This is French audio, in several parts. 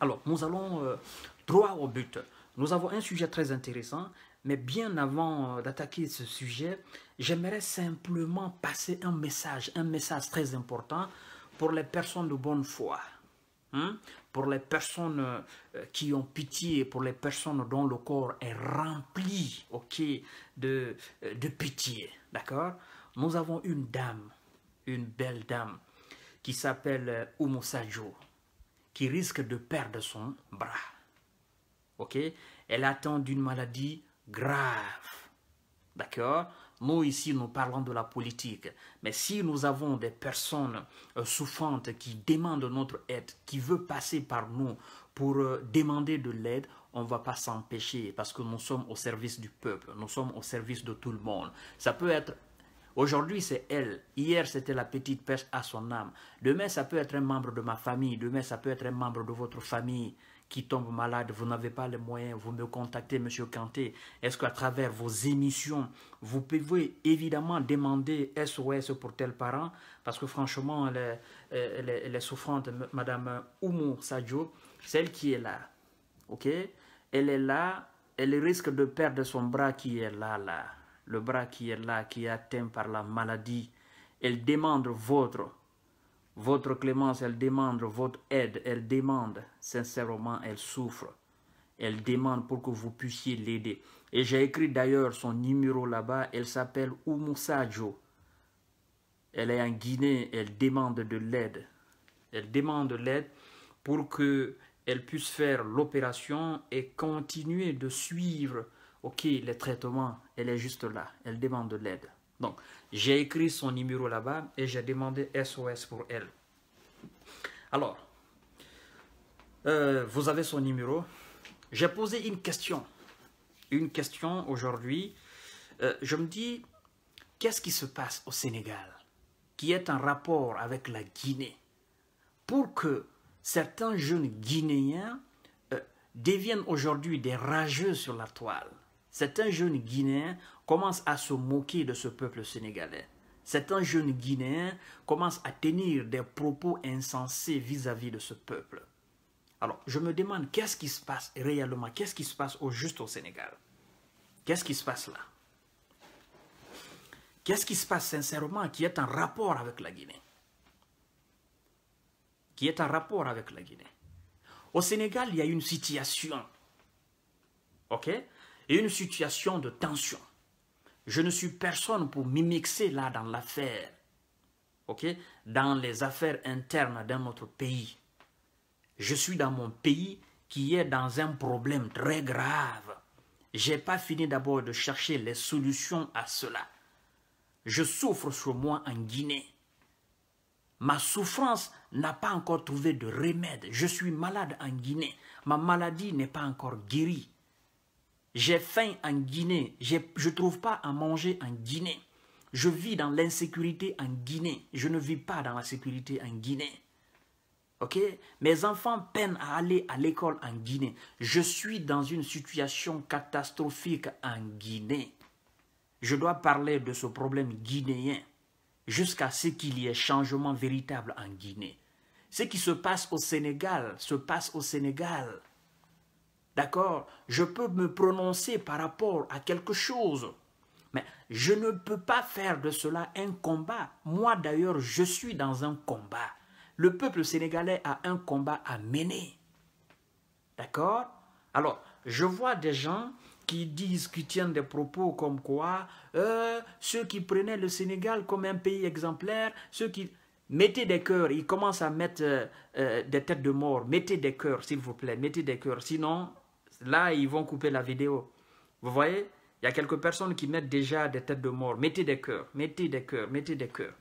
Alors, nous allons euh, droit au but. Nous avons un sujet très intéressant, mais bien avant euh, d'attaquer ce sujet, j'aimerais simplement passer un message, un message très important pour les personnes de bonne foi, hein, pour les personnes euh, qui ont pitié, pour les personnes dont le corps est rempli ok, de, de pitié. D'accord Nous avons une dame, une belle dame, qui s'appelle Sajo qui risque de perdre son bras. Ok Elle attend d'une maladie grave. D'accord Nous, ici, nous parlons de la politique. Mais si nous avons des personnes euh, souffrantes qui demandent notre aide, qui veulent passer par nous pour euh, demander de l'aide, on va pas s'empêcher parce que nous sommes au service du peuple, nous sommes au service de tout le monde. Ça peut être Aujourd'hui, c'est elle. Hier, c'était la petite pêche à son âme. Demain, ça peut être un membre de ma famille. Demain, ça peut être un membre de votre famille qui tombe malade. Vous n'avez pas les moyens. Vous me contactez, Monsieur Kanté. Est-ce qu'à travers vos émissions, vous pouvez évidemment demander SOS pour tel parent Parce que franchement, elle est souffrante, souffrantes, Madame Oumou Sadio, celle qui est là, ok Elle est là. Elle risque de perdre son bras qui est là, là le bras qui est là, qui est atteint par la maladie. Elle demande votre, votre clémence, elle demande votre aide, elle demande, sincèrement, elle souffre. Elle demande pour que vous puissiez l'aider. Et j'ai écrit d'ailleurs son numéro là-bas, elle s'appelle Oumousadjo. Elle est en Guinée, elle demande de l'aide. Elle demande de l'aide pour qu'elle puisse faire l'opération et continuer de suivre les traitements elle est juste là, elle demande de l'aide. Donc, j'ai écrit son numéro là-bas et j'ai demandé SOS pour elle. Alors, euh, vous avez son numéro. J'ai posé une question. Une question aujourd'hui. Euh, je me dis, qu'est-ce qui se passe au Sénégal qui est en rapport avec la Guinée pour que certains jeunes Guinéens euh, deviennent aujourd'hui des rageux sur la toile Certains jeunes Guinéens commence à se moquer de ce peuple sénégalais. Certains jeunes Guinéens commence à tenir des propos insensés vis-à-vis -vis de ce peuple. Alors, je me demande qu'est-ce qui se passe réellement, qu'est-ce qui se passe au juste au Sénégal Qu'est-ce qui se passe là Qu'est-ce qui se passe sincèrement qui est en rapport avec la Guinée Qui est en rapport avec la Guinée Au Sénégal, il y a une situation. OK et une situation de tension. Je ne suis personne pour mixer là dans l'affaire, ok, dans les affaires internes d'un autre pays. Je suis dans mon pays qui est dans un problème très grave. Je n'ai pas fini d'abord de chercher les solutions à cela. Je souffre sur moi en Guinée. Ma souffrance n'a pas encore trouvé de remède. Je suis malade en Guinée. Ma maladie n'est pas encore guérie. J'ai faim en Guinée. Je ne trouve pas à manger en Guinée. Je vis dans l'insécurité en Guinée. Je ne vis pas dans la sécurité en Guinée. OK Mes enfants peinent à aller à l'école en Guinée. Je suis dans une situation catastrophique en Guinée. Je dois parler de ce problème guinéen jusqu'à ce qu'il y ait changement véritable en Guinée. Ce qui se passe au Sénégal se passe au Sénégal. D'accord Je peux me prononcer par rapport à quelque chose. Mais je ne peux pas faire de cela un combat. Moi d'ailleurs, je suis dans un combat. Le peuple sénégalais a un combat à mener. D'accord Alors, je vois des gens qui disent, qui tiennent des propos comme quoi euh, ceux qui prenaient le Sénégal comme un pays exemplaire, ceux qui... Mettez des cœurs, ils commencent à mettre euh, euh, des têtes de mort. Mettez des cœurs, s'il vous plaît, mettez des cœurs. Sinon, Là, ils vont couper la vidéo. Vous voyez Il y a quelques personnes qui mettent déjà des têtes de mort. Mettez des cœurs, mettez des cœurs, mettez des cœurs.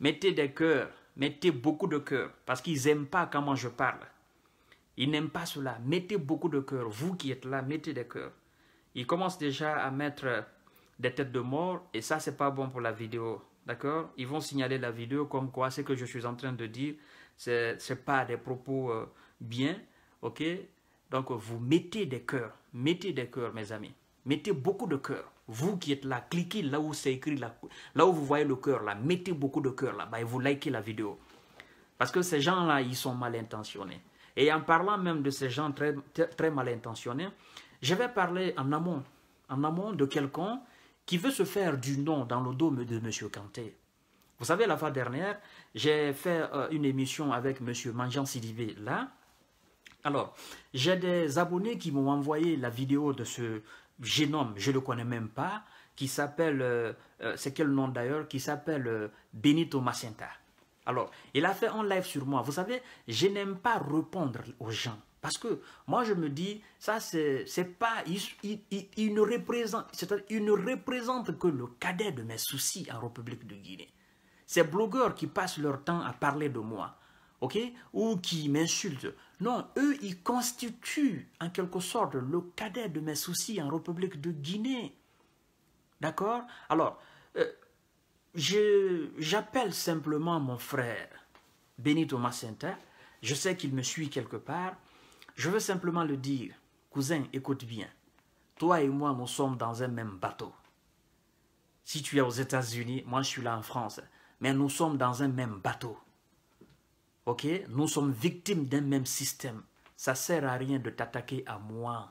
Mettez des cœurs, mettez beaucoup de cœurs. Parce qu'ils n'aiment pas comment je parle. Ils n'aiment pas cela. Mettez beaucoup de cœurs. Vous qui êtes là, mettez des cœurs. Ils commencent déjà à mettre des têtes de mort et ça, n'est pas bon pour la vidéo. D'accord Ils vont signaler la vidéo comme quoi ce que je suis en train de dire, ce n'est pas des propos euh, bien. Ok donc, vous mettez des cœurs, mettez des cœurs, mes amis. Mettez beaucoup de cœurs. Vous qui êtes là, cliquez là où c'est écrit, là, où vous voyez le cœur, là. Mettez beaucoup de cœur là-bas et vous likez la vidéo. Parce que ces gens-là, ils sont mal intentionnés. Et en parlant même de ces gens très, mal intentionnés, je vais parler en amont, en amont de quelqu'un qui veut se faire du nom dans le dos de M. Kanté. Vous savez, la fois dernière, j'ai fait euh, une émission avec M. Manjan Sidivé, là, alors, j'ai des abonnés qui m'ont envoyé la vidéo de ce génome, je ne le connais même pas, qui s'appelle, euh, euh, c'est quel nom d'ailleurs, qui s'appelle euh, Benito Macinta. Alors, il a fait un live sur moi. Vous savez, je n'aime pas répondre aux gens. Parce que moi, je me dis, ça, c'est pas. Il, ne représente, il ne représente que le cadet de mes soucis en République de Guinée. Ces blogueurs qui passent leur temps à parler de moi, ok, ou qui m'insultent, non, eux, ils constituent en quelque sorte le cadet de mes soucis en République de Guinée. D'accord Alors, euh, j'appelle simplement mon frère Benito Massenta. Je sais qu'il me suit quelque part. Je veux simplement le dire, cousin, écoute bien. Toi et moi, nous sommes dans un même bateau. Si tu es aux États-Unis, moi je suis là en France, mais nous sommes dans un même bateau. Ok Nous sommes victimes d'un même système. Ça sert à rien de t'attaquer à moi.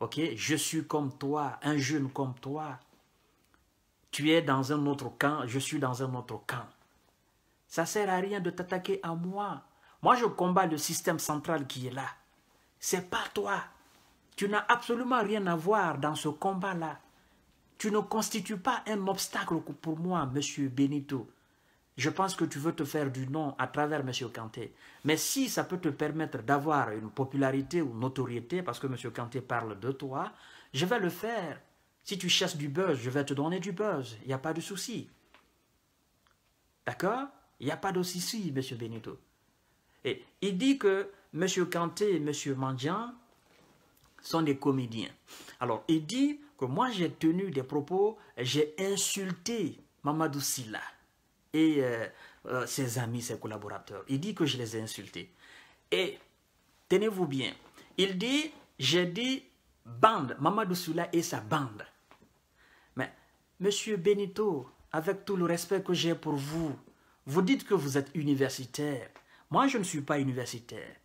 Ok Je suis comme toi, un jeune comme toi. Tu es dans un autre camp, je suis dans un autre camp. Ça sert à rien de t'attaquer à moi. Moi, je combats le système central qui est là. C'est pas toi. Tu n'as absolument rien à voir dans ce combat-là. Tu ne constitues pas un obstacle pour moi, monsieur Benito. Je pense que tu veux te faire du nom à travers M. Kanté. Mais si ça peut te permettre d'avoir une popularité ou notoriété, parce que M. Kanté parle de toi, je vais le faire. Si tu chasses du buzz, je vais te donner du buzz. Il n'y a pas de souci. D'accord Il n'y a pas de souci, M. Benito. Et il dit que M. Kanté et M. Mandian sont des comédiens. Alors, il dit que moi, j'ai tenu des propos, j'ai insulté Mamadou Silla et euh, euh, ses amis, ses collaborateurs. Il dit que je les ai insultés. Et tenez-vous bien, il dit, j'ai dit bande, Mamadou Sula et sa bande. Mais, monsieur Benito, avec tout le respect que j'ai pour vous, vous dites que vous êtes universitaire. Moi, je ne suis pas universitaire.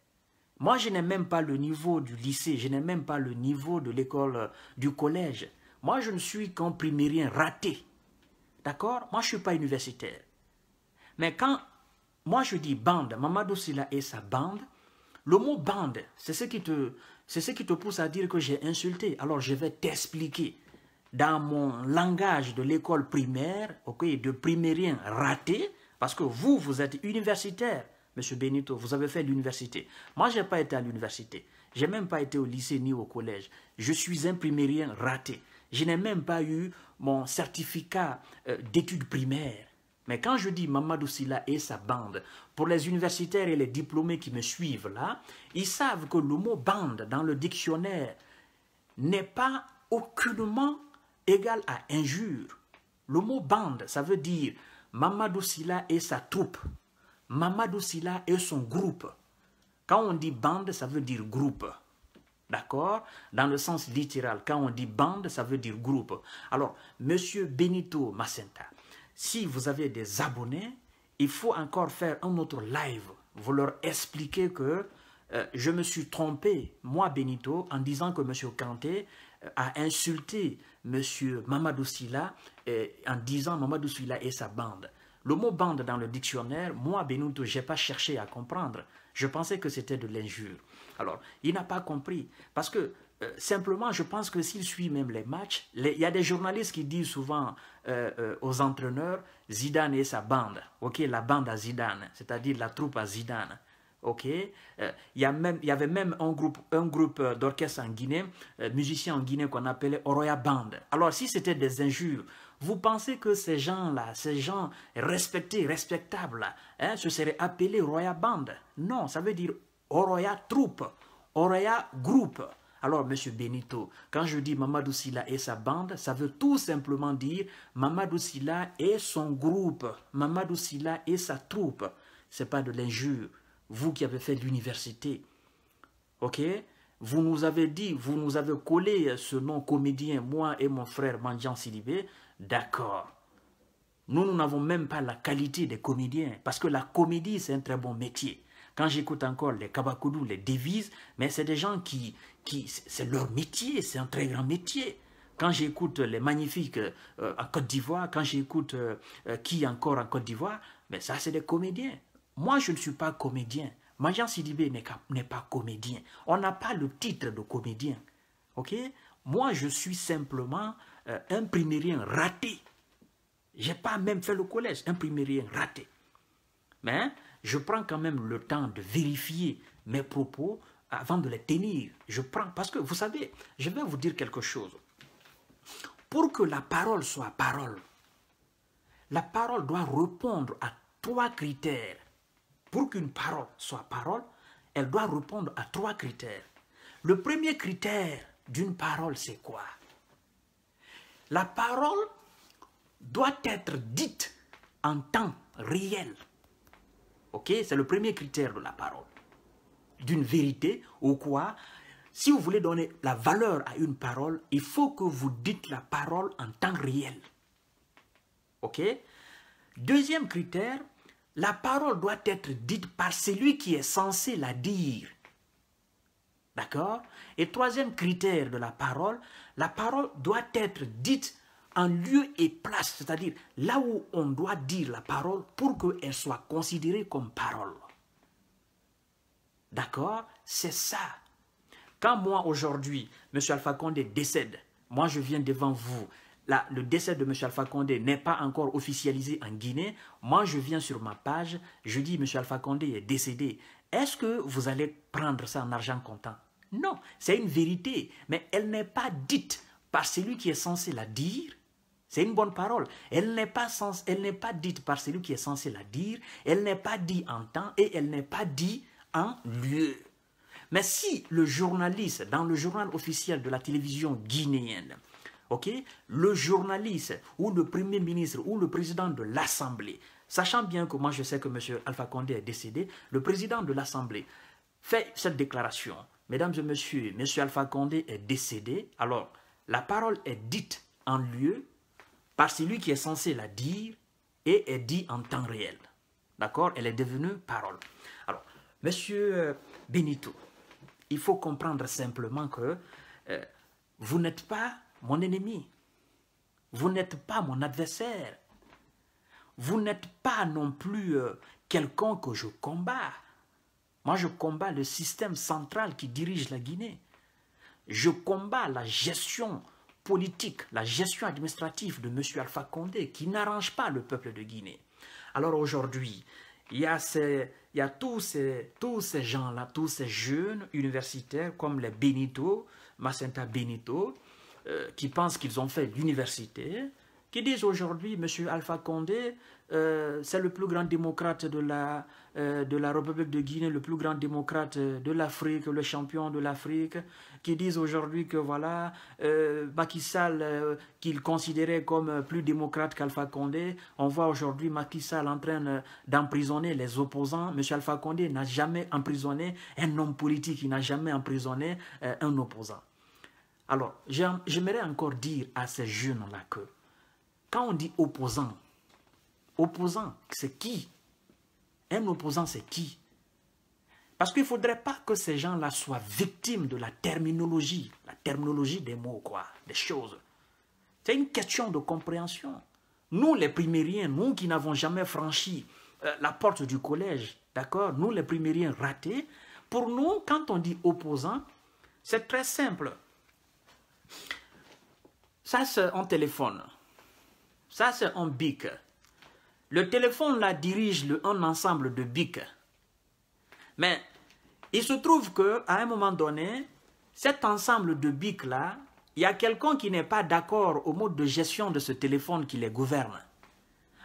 Moi, je n'ai même pas le niveau du lycée, je n'ai même pas le niveau de l'école, euh, du collège. Moi, je ne suis qu'un primérien raté. D'accord Moi, je ne suis pas universitaire. Mais quand moi je dis bande, Mamadou Sila et sa bande, le mot bande, c'est ce qui te, pousse à dire que j'ai insulté. Alors je vais t'expliquer. Dans mon langage de l'école primaire, ok, de primérien raté, parce que vous, vous êtes universitaire, Monsieur Benito, vous avez fait l'université. Moi, je n'ai pas été à l'université. Je n'ai même pas été au lycée ni au collège. Je suis un primérien raté. Je n'ai même pas eu mon certificat euh, d'études primaires. Mais quand je dis Mamadou Silla et sa bande, pour les universitaires et les diplômés qui me suivent là, ils savent que le mot bande dans le dictionnaire n'est pas aucunement égal à injure. Le mot bande, ça veut dire Mamadou Silla et sa troupe, Mamadou Silla et son groupe. Quand on dit bande, ça veut dire groupe. D'accord Dans le sens littéral, quand on dit bande, ça veut dire groupe. Alors, Monsieur Benito Macenta, si vous avez des abonnés, il faut encore faire un autre live. Vous leur expliquez que euh, je me suis trompé, moi Benito, en disant que M. Kanté euh, a insulté M. Mamadou Silla en disant Mamadou Silla et sa bande. Le mot bande dans le dictionnaire, moi Benito, je n'ai pas cherché à comprendre. Je pensais que c'était de l'injure. Alors, il n'a pas compris. Parce que, euh, simplement, je pense que s'il suit même les matchs, il y a des journalistes qui disent souvent euh, euh, aux entraîneurs Zidane et sa bande, ok, la bande à Zidane, c'est-à-dire la troupe à Zidane. Ok, euh, il y, y, avait même un groupe, un groupe d'orchestre en Guinée, musicien musiciens en Guinée qu'on appelait Oroya Band. Alors si c'était des injures, vous pensez que ces gens-là, ces gens respectés, respectables, hein, se seraient appelés Oroya Band Non, ça veut dire Oroya Troupe, Oroya Groupe. Alors, Monsieur Benito, quand je dis Mamadou Silla et sa bande, ça veut tout simplement dire Mamadou Silla et son groupe, Mamadou Silla et sa troupe. n'est pas de l'injure. Vous qui avez fait l'université, ok Vous nous avez dit, vous nous avez collé ce nom comédien, moi et mon frère Mandjan Silibé. D'accord. Nous, nous n'avons même pas la qualité des comédiens, parce que la comédie, c'est un très bon métier. Quand j'écoute encore les Kabakoudou, les devises, mais c'est des gens qui, qui c'est leur métier, c'est un très grand métier. Quand j'écoute les magnifiques à euh, en Côte d'Ivoire, quand j'écoute euh, euh, qui encore en Côte d'Ivoire, mais ça c'est des comédiens. Moi je ne suis pas comédien. Majan Sidibé n'est pas comédien. On n'a pas le titre de comédien. ok Moi je suis simplement un primérien raté. J'ai pas même fait le collège, un primérien raté. Mais hein, je prends quand même le temps de vérifier mes propos avant de les tenir. Je prends, parce que vous savez, je vais vous dire quelque chose. Pour que la parole soit parole, la parole doit répondre à trois critères. Pour qu'une parole soit parole, elle doit répondre à trois critères. Le premier critère d'une parole, c'est quoi La parole doit être dite en temps réel. Ok C'est le premier critère de la parole. D'une vérité ou quoi Si vous voulez donner la valeur à une parole, il faut que vous dites la parole en temps réel. Ok Deuxième critère, la parole doit être dite par celui qui est censé la dire. D'accord Et troisième critère de la parole, la parole doit être dite lieu et place, c'est-à-dire là où on doit dire la parole pour qu'elle soit considérée comme parole. D'accord C'est ça. Quand moi, aujourd'hui, M. Alpha Condé décède, moi, je viens devant vous, Là, le décès de M. Alpha Condé n'est pas encore officialisé en Guinée, moi je viens sur ma page, je dis M. Alpha Condé est décédé. Est-ce que vous allez prendre ça en argent comptant Non, c'est une vérité, mais elle n'est pas dite par celui qui est censé la dire c'est une bonne parole. Elle n'est pas, sens, elle n'est pas dite par celui qui est censé la dire, elle n'est pas dite en temps et elle n'est pas dite en lieu. Mais si le journaliste, dans le journal officiel de la télévision guinéenne, ok, le journaliste ou le premier ministre ou le président de l'Assemblée, sachant bien que moi je sais que M. Alpha Condé est décédé, le président de l'Assemblée fait cette déclaration. Mesdames et messieurs, M. Alpha Condé est décédé. Alors, la parole est dite en lieu par celui qui est censé la dire et est dit en temps réel. D'accord Elle est devenue parole. Alors, monsieur euh, Benito, il faut comprendre simplement que euh, vous n'êtes pas mon ennemi. Vous n'êtes pas mon adversaire. Vous n'êtes pas non plus euh, quelqu'un que je combats. Moi, je combats le système central qui dirige la Guinée. Je combats la gestion la gestion administrative de M. Alpha Condé qui n'arrange pas le peuple de Guinée. Alors aujourd'hui, il y a, tous ces, gens-là, tous ces jeunes universitaires comme les Benito, Massenta Benito, euh, qui pensent qu'ils ont fait l'université, disent aujourd'hui, M. Alpha Condé, euh, c'est le plus grand démocrate de la, euh, de la République de Guinée, le plus grand démocrate euh, de l'Afrique, le champion de l'Afrique, qui disent aujourd'hui que voilà, Macky Sall, qu'il considérait comme plus démocrate qu'Alpha Condé, on voit aujourd'hui Macky Sall en train d'emprisonner les opposants. M. Alpha Condé n'a jamais emprisonné un homme politique, il n'a jamais emprisonné un opposant. Alors, j'aimerais encore dire à ces jeunes-là que quand on dit opposant, opposant, c'est qui Un opposant, c'est qui Parce qu'il ne faudrait pas que ces gens-là soient victimes de la terminologie, la terminologie des mots, quoi, des choses. C'est une question de compréhension. Nous, les primériens, nous qui n'avons jamais franchi euh, la porte du collège, d'accord Nous, les primériens ratés, pour nous, quand on dit opposant, c'est très simple. Ça, c'est en téléphone. Ça, c'est un bic. Le téléphone là dirige le, un ensemble de BIC. Mais il se trouve qu'à un moment donné, cet ensemble de BIC, là, il y a quelqu'un qui n'est pas d'accord au mode de gestion de ce téléphone qui les gouverne.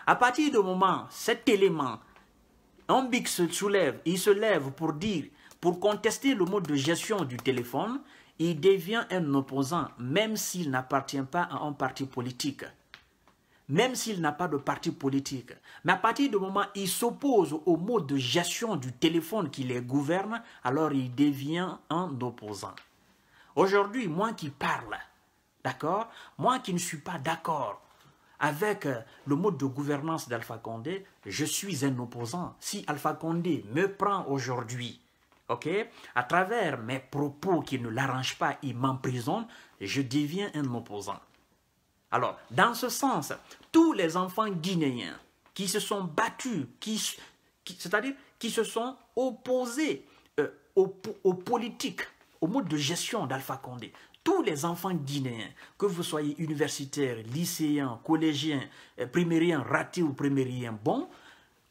À partir du moment cet élément, un bic se soulève, il se lève pour dire, pour contester le mode de gestion du téléphone, il devient un opposant, même s'il n'appartient pas à un parti politique même s'il n'a pas de parti politique. Mais à partir du moment où il s'oppose au mode de gestion du téléphone qui les gouverne, alors il devient un opposant. Aujourd'hui, moi qui parle, d'accord Moi qui ne suis pas d'accord avec euh, le mode de gouvernance d'Alpha Condé, je suis un opposant. Si Alpha Condé me prend aujourd'hui, ok, à travers mes propos qui ne l'arrangent pas, il m'emprisonne, je deviens un opposant. Alors, dans ce sens, tous les enfants guinéens qui se sont battus, qui, c'est-à-dire qui se sont opposés euh, aux, politiques, au mode de gestion d'Alpha Condé. Tous les enfants guinéens, que vous soyez universitaires, lycéens, collégiens, euh, primériens, ratés ou primériens bons,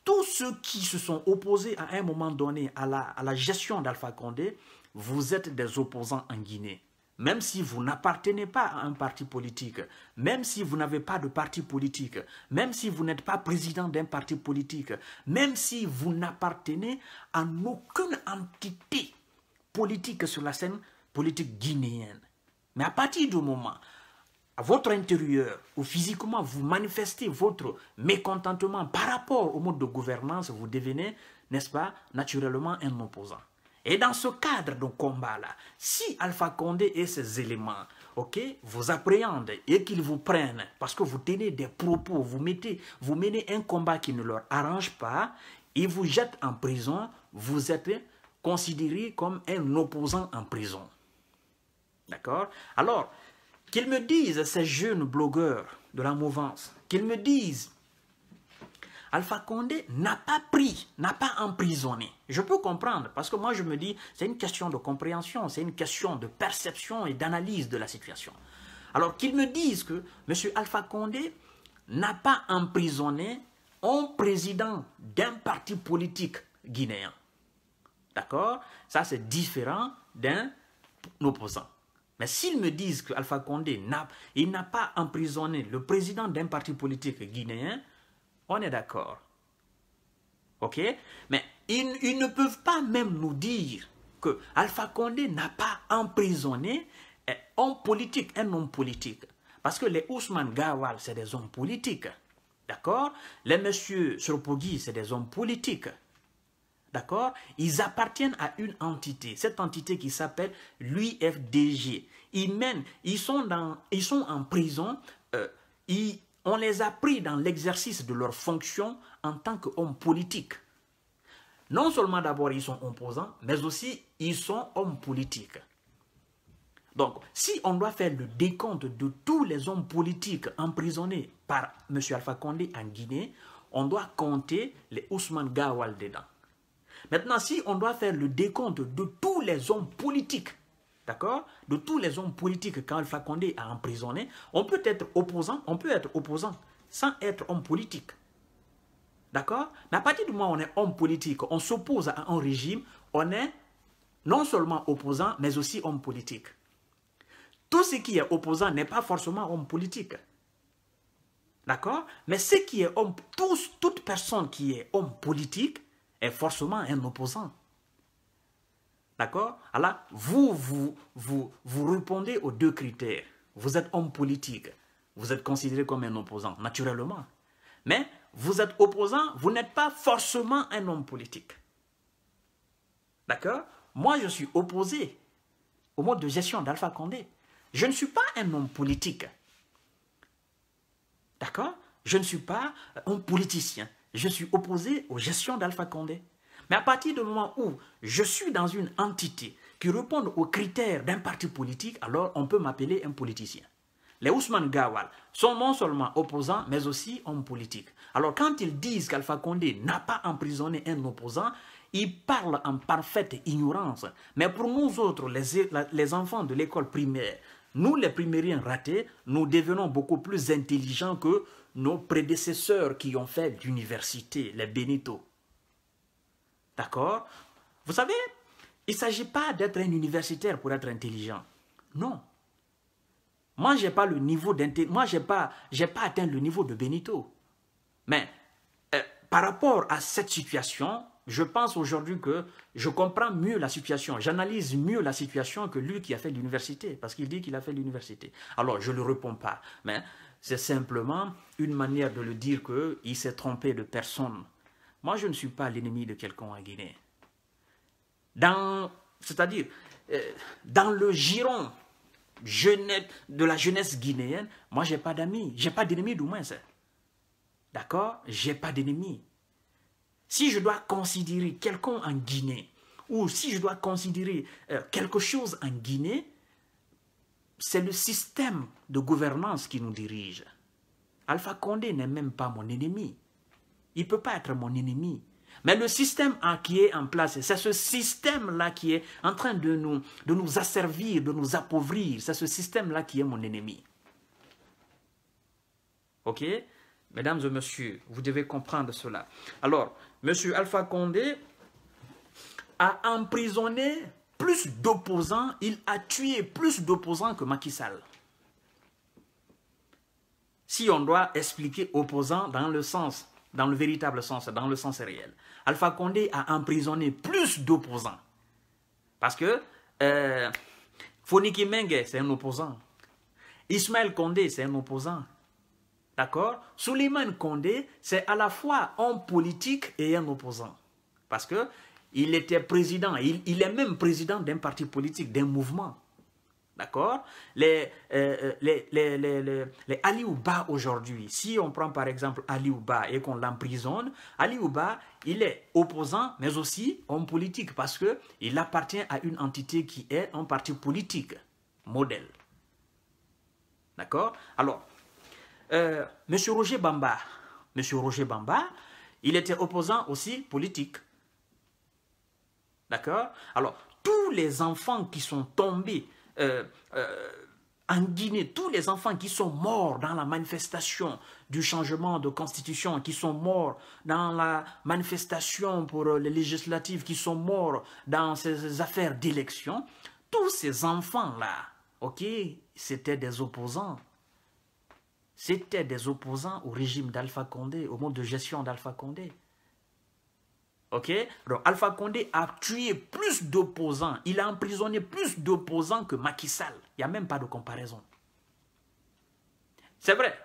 tous ceux qui se sont opposés à un moment donné à la, à la gestion d'Alpha Condé, vous êtes des opposants en Guinée même si vous n'appartenez pas à un parti politique, même si vous n'avez pas de parti politique, même si vous n'êtes pas président d'un parti politique, même si vous n'appartenez à aucune entité politique sur la scène politique guinéenne. Mais à partir du moment, à votre intérieur, où physiquement vous manifestez votre mécontentement par rapport au mode de gouvernance, vous devenez, n'est-ce pas, naturellement un opposant. Et dans ce cadre de combat-là, si Alpha Condé et ses éléments ok, vous appréhendent et qu'ils vous prennent parce que vous tenez des propos, vous, mettez, vous menez un combat qui ne leur arrange pas, ils vous jettent en prison, vous êtes considéré comme un opposant en prison. D'accord Alors, qu'ils me disent, ces jeunes blogueurs de la mouvance, qu'ils me disent Alpha Condé n'a pas pris, n'a pas emprisonné. Je peux comprendre, parce que moi je me dis, c'est une question de compréhension, c'est une question de perception et d'analyse de la situation. Alors qu'ils me disent que M. Alpha Condé n'a pas emprisonné un président d'un parti politique guinéen. D'accord Ça, c'est différent d'un opposant. Mais s'ils me disent qu'Alpha Condé n'a pas emprisonné le président d'un parti politique guinéen, on est d'accord. OK Mais ils, ne peuvent pas même nous dire que Alpha Condé n'a pas emprisonné un homme politique, un homme politique. Parce que les Ousmane Gawal, c'est des hommes politiques. D'accord Les messieurs Surpogui, c'est des hommes politiques. D'accord Ils appartiennent à une entité, cette entité qui s'appelle l'UFDG. Ils ils sont, dans, ils sont en prison, euh, ils, on les a pris dans l'exercice de leurs fonctions en tant qu'hommes politiques. Non seulement d'abord ils sont opposants, mais aussi ils sont hommes politiques. Donc, si on doit faire le décompte de tous les hommes politiques emprisonnés par M. Alpha Condé en Guinée, on doit compter les Ousmane Gawal dedans. Maintenant, si on doit faire le décompte de tous les hommes politiques d'accord, de tous les hommes politiques qu'Alpha Condé a emprisonnés, on peut être opposant, on peut être opposant sans être homme politique. D'accord Mais à partir du moment où on est homme politique, on s'oppose à un régime, on est non seulement opposant, mais aussi homme politique. Tout ce qui est opposant n'est pas forcément homme politique. D'accord Mais ce qui est homme, toute personne qui est homme politique est forcément un opposant. D'accord Alors, vous, vous, vous, vous répondez aux deux critères. Vous êtes homme politique. Vous êtes considéré comme un opposant, naturellement. Mais vous êtes opposant, vous n'êtes pas forcément un homme politique. D'accord Moi, je suis opposé au mode de gestion d'Alpha Condé. Je ne suis pas un homme politique. D'accord Je ne suis pas un politicien. Je suis opposé aux gestions d'Alpha Condé. Mais à partir du moment où je suis dans une entité qui répond aux critères d'un parti politique, alors on peut m'appeler un politicien. Les Ousmane Gawal sont non seulement opposants, mais aussi hommes politiques. Alors quand ils disent qu'Alpha Condé n'a pas emprisonné un opposant, ils parlent en parfaite ignorance. Mais pour nous autres, les, enfants de l'école primaire, nous les primériens ratés, nous devenons beaucoup plus intelligents que nos prédécesseurs qui ont fait l'université, les Benito, D'accord Vous savez, il ne s'agit pas d'être un universitaire pour être intelligent. Non. Moi, je n'ai pas le niveau d'intelligence. Moi, je n'ai pas, atteint le niveau de Benito. Mais euh, par rapport à cette situation, je pense aujourd'hui que je comprends mieux la situation, j'analyse mieux la situation que lui qui a fait l'université, parce qu'il dit qu'il a fait l'université. Alors, je ne le réponds pas, mais c'est simplement une manière de le dire qu'il s'est trompé de personne. Moi, je ne suis pas l'ennemi de quelqu'un en Guinée. c'est-à-dire, euh, dans le giron de la jeunesse guinéenne, moi, je n'ai pas d'amis. Je n'ai pas d'ennemis, du moins. D'accord Je n'ai pas d'ennemis. Si je dois considérer quelqu'un en Guinée, ou si je dois considérer euh, quelque chose en Guinée, c'est le système de gouvernance qui nous dirige. Alpha Condé n'est même pas mon ennemi. Il ne peut pas être mon ennemi. Mais le système qui est en place, c'est ce système-là qui est en train de nous, de nous asservir, de nous appauvrir. C'est ce système-là qui est mon ennemi. Ok Mesdames et messieurs, vous devez comprendre cela. Alors, Monsieur Alpha Condé a emprisonné plus d'opposants, il a tué plus d'opposants que Macky Sall. Si on doit expliquer opposant dans le sens dans le véritable sens, dans le sens réel. Alpha Condé a emprisonné plus d'opposants. Parce que Foniki euh, Menge, c'est un opposant. Ismaël Condé, c'est un opposant. D'accord Suleiman Condé, c'est à la fois un politique et un opposant. Parce que il était président, il est même président d'un parti politique, d'un mouvement. D'accord euh, euh, les, les, les, les, aujourd'hui, si on prend par exemple Aliouba et qu'on l'emprisonne, Aliouba, il est opposant, mais aussi homme politique, parce qu'il appartient à une entité qui est un parti politique, modèle. D'accord Alors, euh, M. Roger Bamba, M. Roger Bamba, il était opposant aussi politique. D'accord Alors, tous les enfants qui sont tombés euh, euh, en Guinée, tous les enfants qui sont morts dans la manifestation du changement de constitution, qui sont morts dans la manifestation pour les législatives, qui sont morts dans ces affaires d'élection, tous ces enfants-là, ok, c'était des opposants. C'était des opposants au régime d'Alpha Condé, au mode de gestion d'Alpha Condé. Ok Donc Alpha Condé a tué plus d'opposants, il a emprisonné plus d'opposants que Macky Sall. Il n'y a même pas de comparaison. C'est vrai.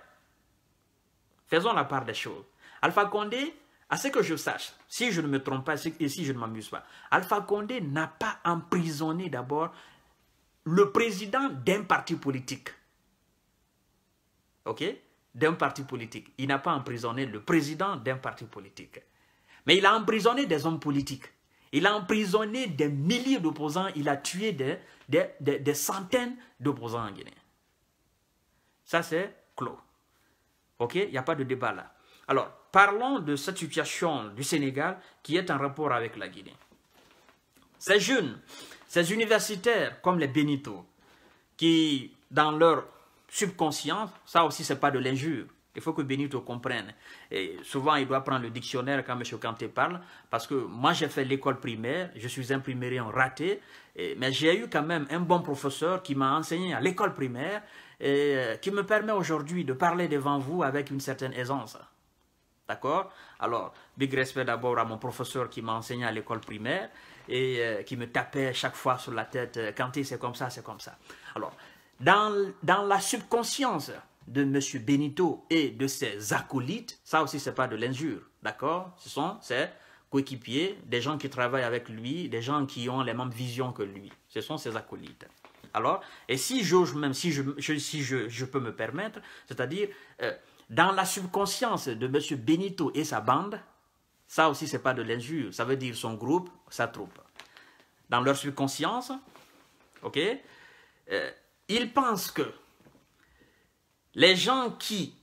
Faisons la part des choses. Alpha Condé, à ce que je sache, si je ne me trompe pas et si je ne m'amuse pas, Alpha Condé n'a pas emprisonné d'abord le président d'un parti politique. Ok D'un parti politique. Il n'a pas emprisonné le président d'un parti politique. Mais il a emprisonné des hommes politiques. Il a emprisonné des milliers d'opposants. Il a tué des, centaines d'opposants en Guinée. Ça, c'est clos. OK Il n'y a pas de débat là. Alors, parlons de cette situation du Sénégal qui est en rapport avec la Guinée. Ces jeunes, ces universitaires comme les Benito, qui, dans leur subconscience, ça aussi, ce n'est pas de l'injure, il faut que Benito comprenne. Et souvent, il doit prendre le dictionnaire quand M. Kanté parle, parce que moi, j'ai fait l'école primaire, je suis en raté, mais j'ai eu quand même un bon professeur qui m'a enseigné à l'école primaire et euh, qui me permet aujourd'hui de parler devant vous avec une certaine aisance. D'accord Alors, big respect d'abord à mon professeur qui m'a enseigné à l'école primaire et euh, qui me tapait chaque fois sur la tête, euh, Kanté, c'est comme ça, c'est comme ça. Alors, dans, dans la subconscience, de M. Benito et de ses acolytes, ça aussi, ce n'est pas de l'injure, d'accord Ce sont ses coéquipiers, des gens qui travaillent avec lui, des gens qui ont les mêmes visions que lui. Ce sont ses acolytes. Alors, et si j'ose même, si, je, si je, peux me permettre, c'est-à-dire, euh, dans la subconscience de M. Benito et sa bande, ça aussi, ce n'est pas de l'injure, ça veut dire son groupe, sa troupe. Dans leur subconscience, ok, euh, ils pensent que les gens qui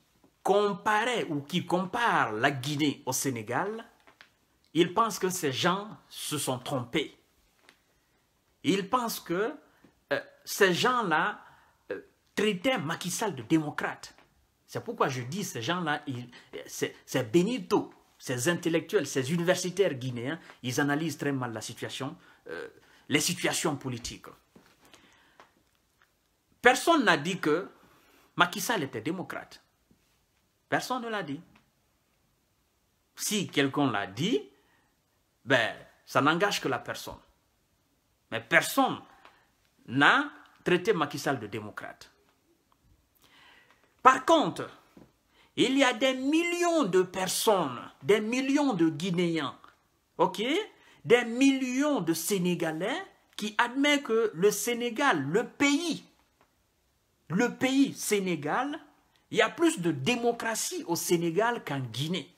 comparaient ou qui comparent la Guinée au Sénégal, ils pensent que ces gens se sont trompés. Ils pensent que euh, ces gens-là euh, traitaient Macky Sall de démocrate. C'est pourquoi je dis ces gens-là, ces Benito, ces intellectuels, ces universitaires guinéens, ils analysent très mal la situation, euh, les situations politiques. Personne n'a dit que Macky Sall était démocrate. Personne ne l'a dit. Si quelqu'un l'a dit, ben, ça n'engage que la personne. Mais personne n'a traité Macky Sall de démocrate. Par contre, il y a des millions de personnes, des millions de Guinéens, ok, des millions de Sénégalais qui admettent que le Sénégal, le pays, le pays Sénégal, il y a plus de démocratie au Sénégal qu'en Guinée.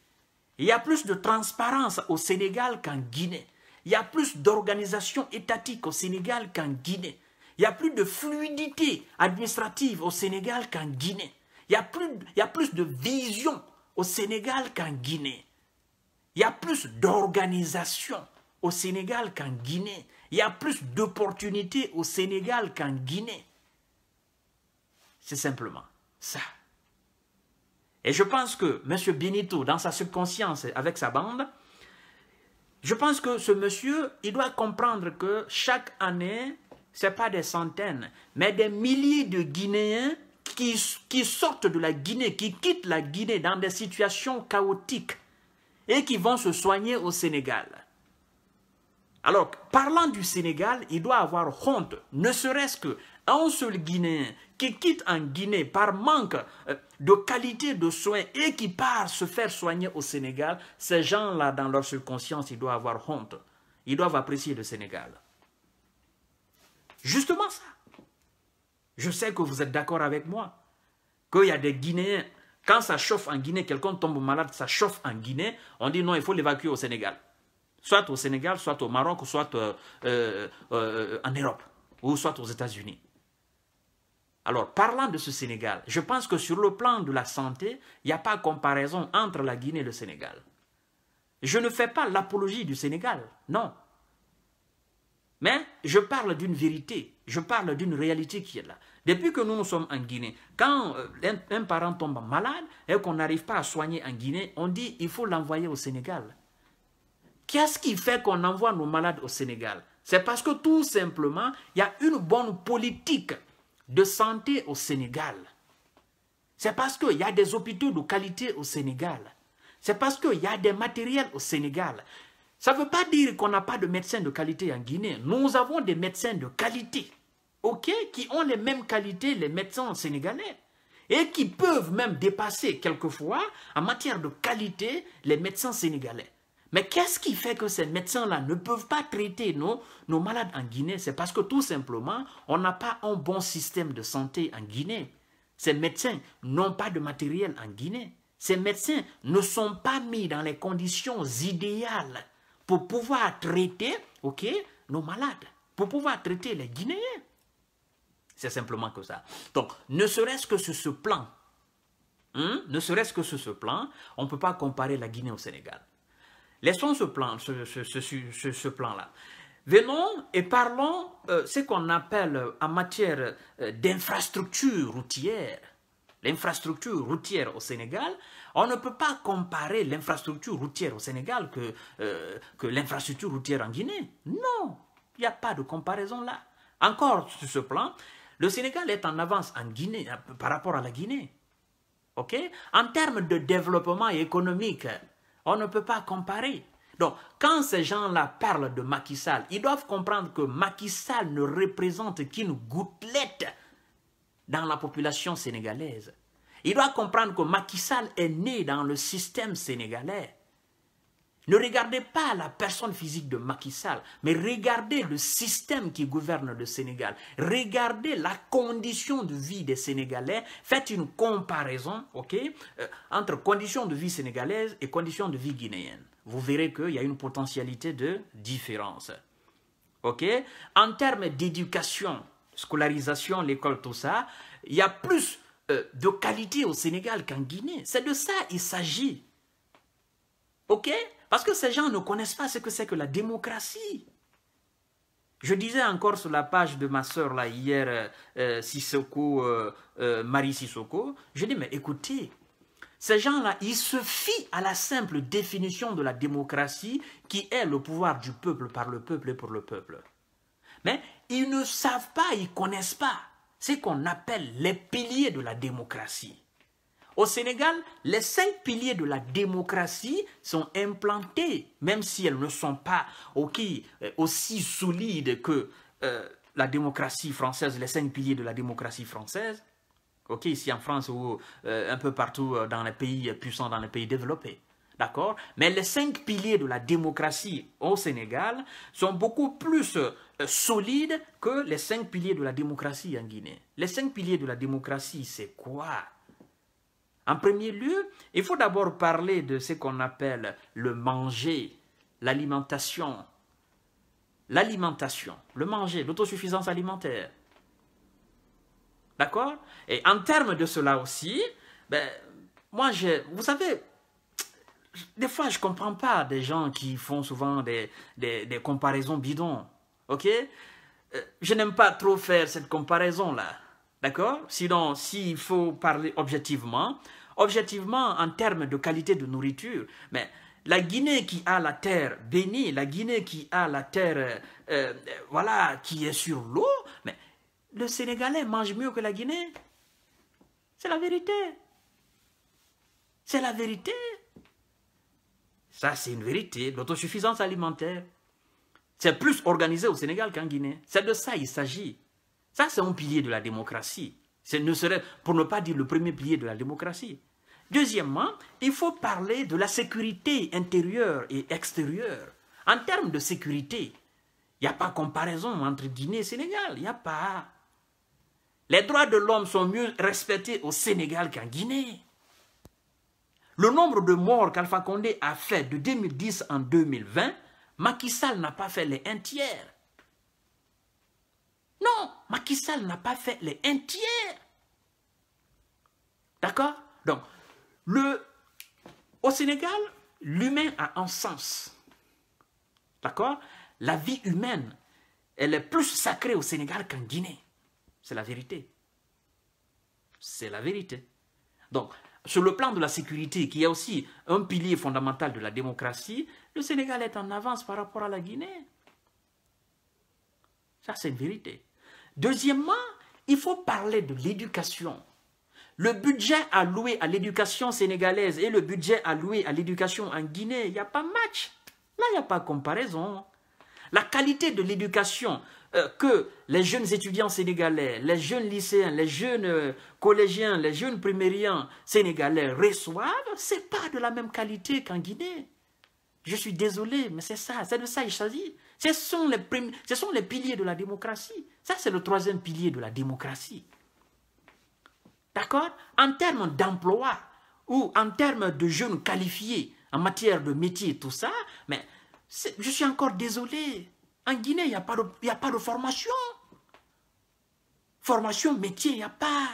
Il y a plus de transparence au Sénégal qu'en Guinée. Il y a plus d'organisation étatique au Sénégal qu'en Guinée. Il y a plus de fluidité administrative au Sénégal qu'en Guinée. Il y, a plus, il y a plus de vision au Sénégal qu'en Guinée. Il y a plus d'organisation au Sénégal qu'en Guinée. Il y a plus d'opportunités au Sénégal qu'en Guinée. C'est simplement ça. Et je pense que M. Benito, dans sa subconscience avec sa bande, je pense que ce monsieur, il doit comprendre que chaque année, ce n'est pas des centaines, mais des milliers de Guinéens qui sortent de la Guinée, qui quittent la Guinée dans des situations chaotiques et qui vont se soigner au Sénégal. Alors, parlant du Sénégal, il doit avoir honte, ne serait-ce que un seul Guinéen qui quitte en Guinée par manque euh, de qualité de soins et qui part se faire soigner au Sénégal, ces gens-là, dans leur subconscience, ils doivent avoir honte. Ils doivent apprécier le Sénégal. Justement ça. Je sais que vous êtes d'accord avec moi. Qu'il y a des Guinéens, quand ça chauffe en Guinée, quelqu'un tombe malade, ça chauffe en Guinée, on dit non, il faut l'évacuer au Sénégal. Soit au Sénégal, soit au Maroc, soit euh, euh, en Europe, ou soit aux États-Unis. Alors, parlant de ce Sénégal, je pense que sur le plan de la santé, il n'y a pas de comparaison entre la Guinée et le Sénégal. Je ne fais pas l'apologie du Sénégal, non. Mais je parle d'une vérité, je parle d'une réalité qui est là. Depuis que nous, nous sommes en Guinée, quand euh, un, parent tombe malade et qu'on n'arrive pas à soigner en Guinée, on dit il faut l'envoyer au Sénégal. Qu'est-ce qui fait qu'on envoie nos malades au Sénégal C'est parce que tout simplement, il y a une bonne politique de santé au Sénégal. C'est parce qu'il y a des hôpitaux de qualité au Sénégal. C'est parce qu'il y a des matériels au Sénégal. Ça ne veut pas dire qu'on n'a pas de médecins de qualité en Guinée. Nous avons des médecins de qualité, ok, qui ont les mêmes qualités les médecins sénégalais et qui peuvent même dépasser quelquefois en matière de qualité les médecins sénégalais. Mais qu'est-ce qui fait que ces médecins-là ne peuvent pas traiter nos, nos malades en Guinée C'est parce que tout simplement, on n'a pas un bon système de santé en Guinée. Ces médecins n'ont pas de matériel en Guinée. Ces médecins ne sont pas mis dans les conditions idéales pour pouvoir traiter nos malades, pour pouvoir traiter les Guinéens. C'est simplement que ça. Donc, ne serait-ce que sur ce plan, hein, ne serait-ce que sur ce plan, on ne peut pas comparer la Guinée au Sénégal. Laissons ce plan, ce, plan-là. Venons et parlons euh, ce qu'on appelle en matière euh, d'infrastructure routière. L'infrastructure routière au Sénégal, on ne peut pas comparer l'infrastructure routière au Sénégal euh, que, l'infrastructure routière en Guinée. Non, il n'y a pas de comparaison là. Encore sur ce plan, le Sénégal est en avance en Guinée, euh, par rapport à la Guinée. En termes de développement économique, on ne peut pas comparer. Donc, quand ces gens-là parlent de Macky Sall, ils doivent comprendre que Macky Sall ne représente qu'une gouttelette dans la population sénégalaise. Ils doivent comprendre que Macky Sall est né dans le système sénégalais. Ne regardez pas la personne physique de Macky Sall, mais regardez le système qui gouverne le Sénégal. Regardez la condition de vie des Sénégalais. Faites une comparaison ok, euh, entre conditions de vie sénégalaise et conditions de vie guinéenne. Vous verrez qu'il y a une potentialité de différence. ok. En termes d'éducation, scolarisation, l'école, tout ça, il y a plus euh, de qualité au Sénégal qu'en Guinée. C'est de ça il s'agit. OK Parce que ces gens ne connaissent pas ce que c'est que la démocratie. Je disais encore sur la page de ma soeur là hier, euh, euh, Sissoko, euh, Marie Sissoko, je dis mais écoutez, ces gens-là, ils se fient à la simple définition de la démocratie qui est le pouvoir du peuple par le peuple et pour le peuple. Mais ils ne savent pas, ils ne connaissent pas ce qu'on appelle les piliers de la démocratie. Au Sénégal, les cinq piliers de la démocratie sont implantés, même si elles ne sont pas euh, aussi solides que euh, la démocratie française, les cinq piliers de la démocratie française. Ok, ici en France ou euh, un peu partout dans les pays puissants, dans les pays développés. D'accord Mais les cinq piliers de la démocratie au Sénégal sont beaucoup plus solides que les cinq piliers de la démocratie en Guinée. Les cinq piliers de la démocratie, c'est quoi en premier lieu, il faut d'abord parler de ce qu'on appelle le manger, l'alimentation. L'alimentation, le manger, l'autosuffisance alimentaire. D'accord Et en termes de cela aussi, ben, moi, je, vous savez, des fois, je ne comprends pas des gens qui font souvent des, des, des comparaisons bidons. OK euh, Je n'aime pas trop faire cette comparaison-là. D'accord Sinon, s'il faut parler objectivement, objectivement, en termes de qualité de nourriture, mais la Guinée qui a la terre bénie, la Guinée qui a la terre, euh, euh, voilà, qui est sur l'eau, mais le Sénégalais mange mieux que la Guinée. C'est la vérité. C'est la vérité. Ça, c'est une vérité. L'autosuffisance alimentaire, c'est plus organisé au Sénégal qu'en Guinée. C'est de ça il s'agit. Ça, c'est un pilier de la démocratie. Ce ne serait, pour ne pas dire le premier pilier de la démocratie. Deuxièmement, il faut parler de la sécurité intérieure et extérieure. En termes de sécurité, il n'y a pas comparaison entre Guinée et Sénégal. Il n'y a pas. Les droits de l'homme sont mieux respectés au Sénégal qu'en Guinée. Le nombre de morts qu'Alpha Condé a fait de 2010 en 2020, Macky Sall n'a pas fait les un tiers. Non, Macky Sall n'a pas fait les un tiers. D'accord Donc, le, au Sénégal, l'humain a un sens. D'accord La vie humaine, elle est plus sacrée au Sénégal qu'en Guinée. C'est la vérité. C'est la vérité. Donc, sur le plan de la sécurité, qui est aussi un pilier fondamental de la démocratie, le Sénégal est en avance par rapport à la Guinée. Ça, c'est une vérité. Deuxièmement, il faut parler de l'éducation. Le budget alloué à l'éducation sénégalaise et le budget alloué à l'éducation en Guinée, il n'y a pas match. Là, il n'y a pas comparaison. La qualité de l'éducation euh, que les jeunes étudiants sénégalais, les jeunes lycéens, les jeunes euh, collégiens, les jeunes primériens sénégalais reçoivent, ce n'est pas de la même qualité qu'en Guinée. Je suis désolé, mais c'est ça, c'est de ça qu'il s'agit. Ce sont, les ce sont les piliers de la démocratie. Ça, c'est le troisième pilier de la démocratie. D'accord En termes d'emploi ou en termes de jeunes qualifiés en matière de métier et tout ça, mais je suis encore désolé. En Guinée, il n'y a, a pas de formation. Formation, métier, il n'y a pas.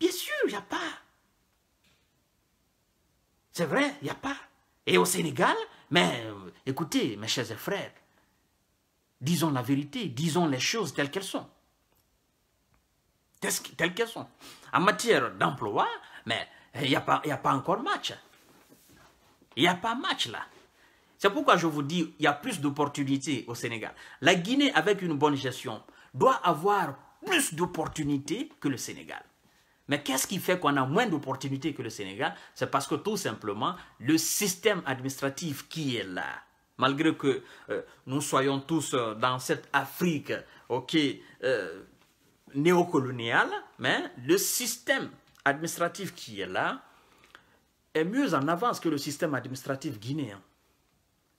Bien sûr, il n'y a pas. C'est vrai, il n'y a pas. Et au Sénégal, mais euh, écoutez, mes chers frères, disons la vérité, disons les choses telles qu'elles sont. Telles qu'elles sont. En matière d'emploi, mais il n'y a, pas, a pas encore match. Il n'y a pas match là. C'est pourquoi je vous dis, il y a plus d'opportunités au Sénégal. La Guinée, avec une bonne gestion, doit avoir plus d'opportunités que le Sénégal. Mais qu'est-ce qui fait qu'on a moins d'opportunités que le Sénégal C'est parce que tout simplement, le système administratif qui est là, malgré que euh, nous soyons tous euh, dans cette Afrique euh, néocoloniale, mais le système administratif qui est là est mieux en avance que le système administratif guinéen.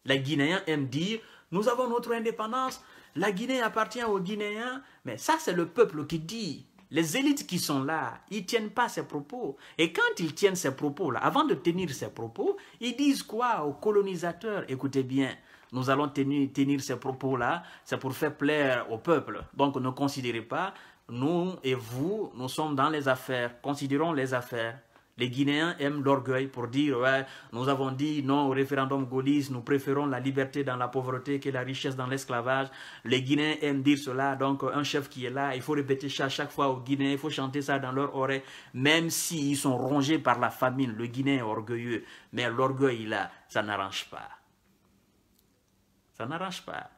Les Guinéens aiment dire, nous avons notre indépendance, la Guinée appartient aux Guinéens, mais ça c'est le peuple qui dit, les élites qui sont là, ils ne tiennent pas ces propos. Et quand ils tiennent ces propos-là, avant de tenir ces propos, ils disent quoi aux colonisateurs Écoutez bien, nous allons tenir, tenir ces propos-là, c'est pour faire plaire au peuple. Donc ne considérez pas, nous et vous, nous sommes dans les affaires, considérons les affaires. Les Guinéens aiment l'orgueil pour dire ouais, nous avons dit non au référendum gaulliste, nous préférons la liberté dans la pauvreté que la richesse dans l'esclavage. Les Guinéens aiment dire cela, donc un chef qui est là, il faut répéter ça chaque fois aux Guinéens, il faut chanter ça dans leur oreille, même s'ils sont rongés par la famine. Le Guinéen est orgueilleux, mais l'orgueil là, ça n'arrange pas. Ça n'arrange pas.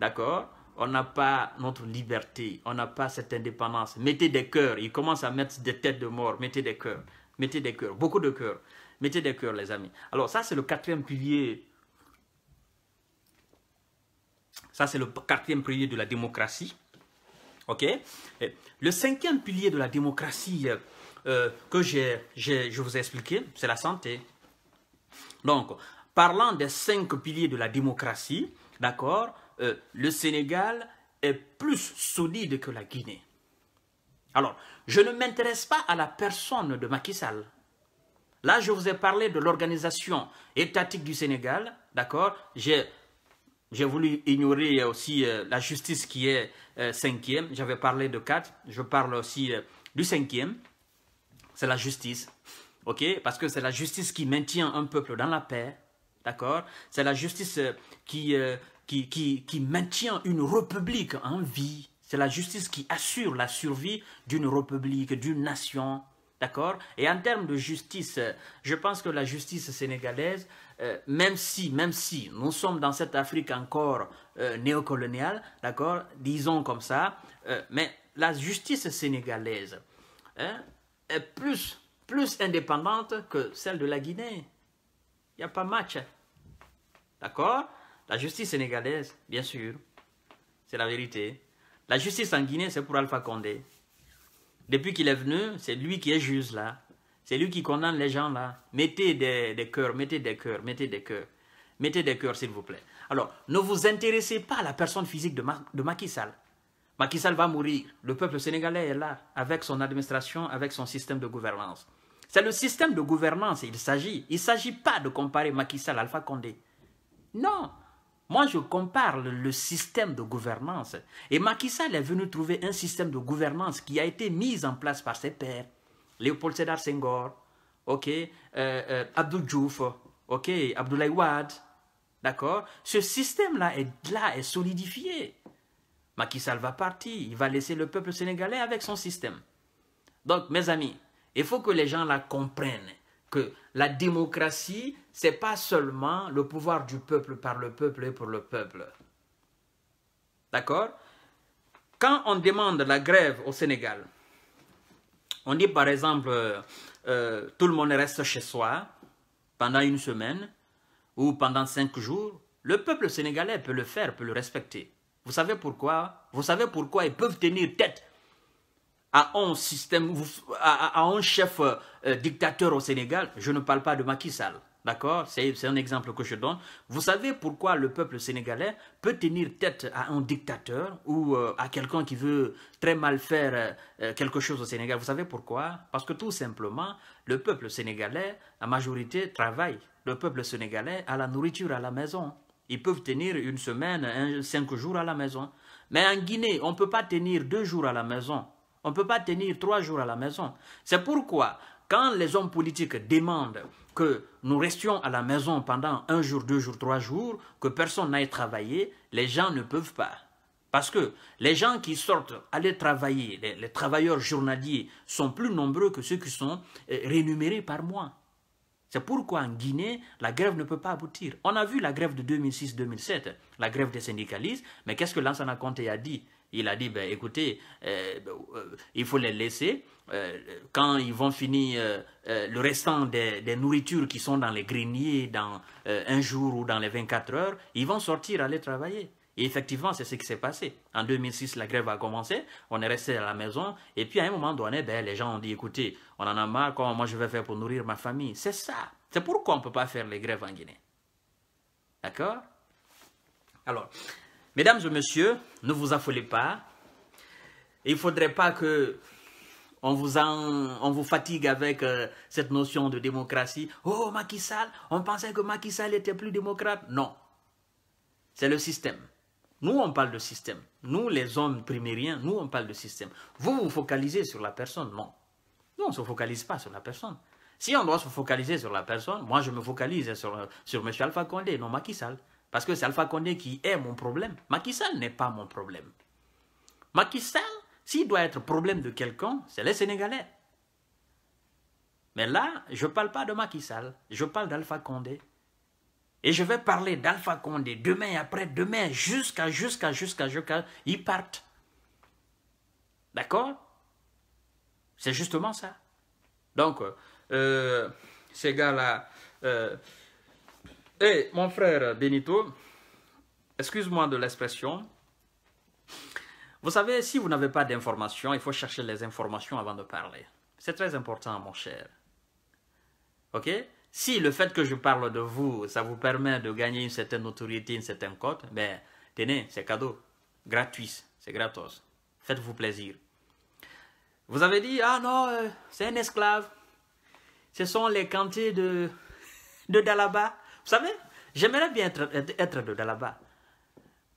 D'accord on n'a pas notre liberté, on n'a pas cette indépendance. Mettez des cœurs, ils commencent à mettre des têtes de mort, mettez des cœurs, mettez des cœurs, beaucoup de cœurs, mettez des cœurs les amis. Alors ça c'est le quatrième pilier, ça c'est le quatrième pilier de la démocratie, ok Le cinquième pilier de la démocratie euh, que je vous ai expliqué, c'est la santé. Donc, parlant des cinq piliers de la démocratie, d'accord euh, le Sénégal est plus solide que la Guinée. Alors, je ne m'intéresse pas à la personne de Macky Sall. Là, je vous ai parlé de l'organisation étatique du Sénégal, d'accord J'ai voulu ignorer aussi euh, la justice qui est euh, cinquième. J'avais parlé de quatre. Je parle aussi du cinquième. C'est la justice, ok Parce que c'est la justice qui maintient un peuple dans la paix, D'accord C'est la justice qui qui, maintient une république en vie. C'est la justice qui assure la survie d'une république, d'une nation. D'accord Et en termes de justice, euh, je pense que la justice sénégalaise, euh, même si, même si nous sommes dans cette Afrique encore euh, néocoloniale, d'accord Disons comme ça, mais la justice sénégalaise hein, est plus, plus indépendante que celle de la Guinée. Il n'y a pas match. Hein. D'accord la justice sénégalaise, bien sûr, c'est la vérité. La justice en Guinée, c'est pour Alpha Condé. Depuis qu'il est venu, c'est lui qui est juge là. C'est lui qui condamne les gens là. Mettez des, cœurs, mettez des cœurs, mettez des cœurs. Mettez des cœurs, s'il vous plaît. Alors, ne vous intéressez pas à la personne physique de, de Macky Sall. Macky Sall va mourir. Le peuple sénégalais est là, avec son administration, avec son système de gouvernance. C'est le système de gouvernance, il s'agit. Il ne s'agit pas de comparer Macky Sall à Alpha Condé. Non, moi, je compare le système de gouvernance. Et Macky Sall est venu trouver un système de gouvernance qui a été mis en place par ses pères. Léopold Sédar Senghor, ok, euh, euh, Abdou Diouf, ok, Abdoulaye Wade, d'accord Ce système-là est là, est solidifié. Macky Sall va partir, il va laisser le peuple sénégalais avec son système. Donc, mes amis, il faut que les gens la comprennent que la démocratie, ce n'est pas seulement le pouvoir du peuple par le peuple et pour le peuple. D'accord Quand on demande la grève au Sénégal, on dit par exemple, euh, euh, tout le monde reste chez soi pendant une semaine ou pendant cinq jours, le peuple sénégalais peut le faire, peut le respecter. Vous savez pourquoi Vous savez pourquoi ils peuvent tenir tête à un système, à, un chef euh, dictateur au Sénégal Je ne parle pas de Macky Sall. D'accord C'est un exemple que je donne. Vous savez pourquoi le peuple sénégalais peut tenir tête à un dictateur ou euh, à quelqu'un qui veut très mal faire euh, euh, quelque chose au Sénégal Vous savez pourquoi Parce que tout simplement, le peuple sénégalais, la majorité, travaille. Le peuple sénégalais a la nourriture à la maison. Ils peuvent tenir une semaine, cinq jours à la maison. Mais en Guinée, on ne peut pas tenir deux jours à la maison. On ne peut pas tenir trois jours à la maison. C'est pourquoi quand les hommes politiques demandent que nous restions à la maison pendant un jour, deux jours, trois jours, que personne n'aille travailler, les gens ne peuvent pas. Parce que les gens qui sortent aller travailler, les, travailleurs journaliers, sont plus nombreux que ceux qui sont euh, rémunérés par mois. C'est pourquoi en Guinée, la grève ne peut pas aboutir. On a vu la grève de 2006-2007, la grève des syndicalistes, mais qu'est-ce que Lansana Conte a dit il a dit, ben, écoutez, euh, ben, euh, il faut les laisser. Euh, quand ils vont finir le restant des, nourritures qui sont dans les greniers dans un jour ou dans les 24 heures, ils vont sortir aller travailler. Et effectivement, c'est ce qui s'est passé. En 2006, la grève a commencé, on est resté à la maison, et puis à un moment donné, ben, les gens ont dit, écoutez, on en a marre, comment moi je vais faire pour nourrir ma famille C'est ça. C'est pourquoi on ne peut pas faire les grèves en Guinée. D'accord Alors, Mesdames et messieurs, ne vous affolez pas. Il ne faudrait pas que on vous, fatigue avec euh, cette notion de démocratie. Oh, Macky Sall, on pensait que Macky Sall était plus démocrate. Non, c'est le système. Nous, on parle de système. Nous, les hommes primériens, nous, on parle de système. Vous, vous focalisez sur la personne. Non, nous, on ne se focalise pas sur la personne. Si on doit se focaliser sur la personne, moi, je me focalise sur, sur M. Alpha Condé, non Macky Sall. Parce que c'est Alpha Condé qui est mon problème. Macky Sall n'est pas mon problème. Macky Sall, s'il doit être problème de quelqu'un, c'est les Sénégalais. Mais là, je ne parle pas de Macky Sall, je parle d'Alpha Condé. Et je vais parler d'Alpha Condé demain, après demain, jusqu'à, jusqu'à, jusqu'à, jusqu'à, ils partent. D'accord C'est justement ça. Donc, euh, euh, ces gars-là, euh, eh, mon frère Benito, excuse-moi de l'expression, vous savez, si vous n'avez pas d'informations, il faut chercher les informations avant de parler. C'est très important, mon cher. Ok Si le fait que je parle de vous, ça vous permet de gagner une certaine autorité' une certaine cote, ben, tenez, c'est cadeau. Gratuit, c'est gratos. Faites-vous plaisir. Vous avez dit, ah non, euh, c'est un esclave. Ce sont les cantiers de, de Dalaba. Vous savez, j'aimerais bien être, de Dalaba.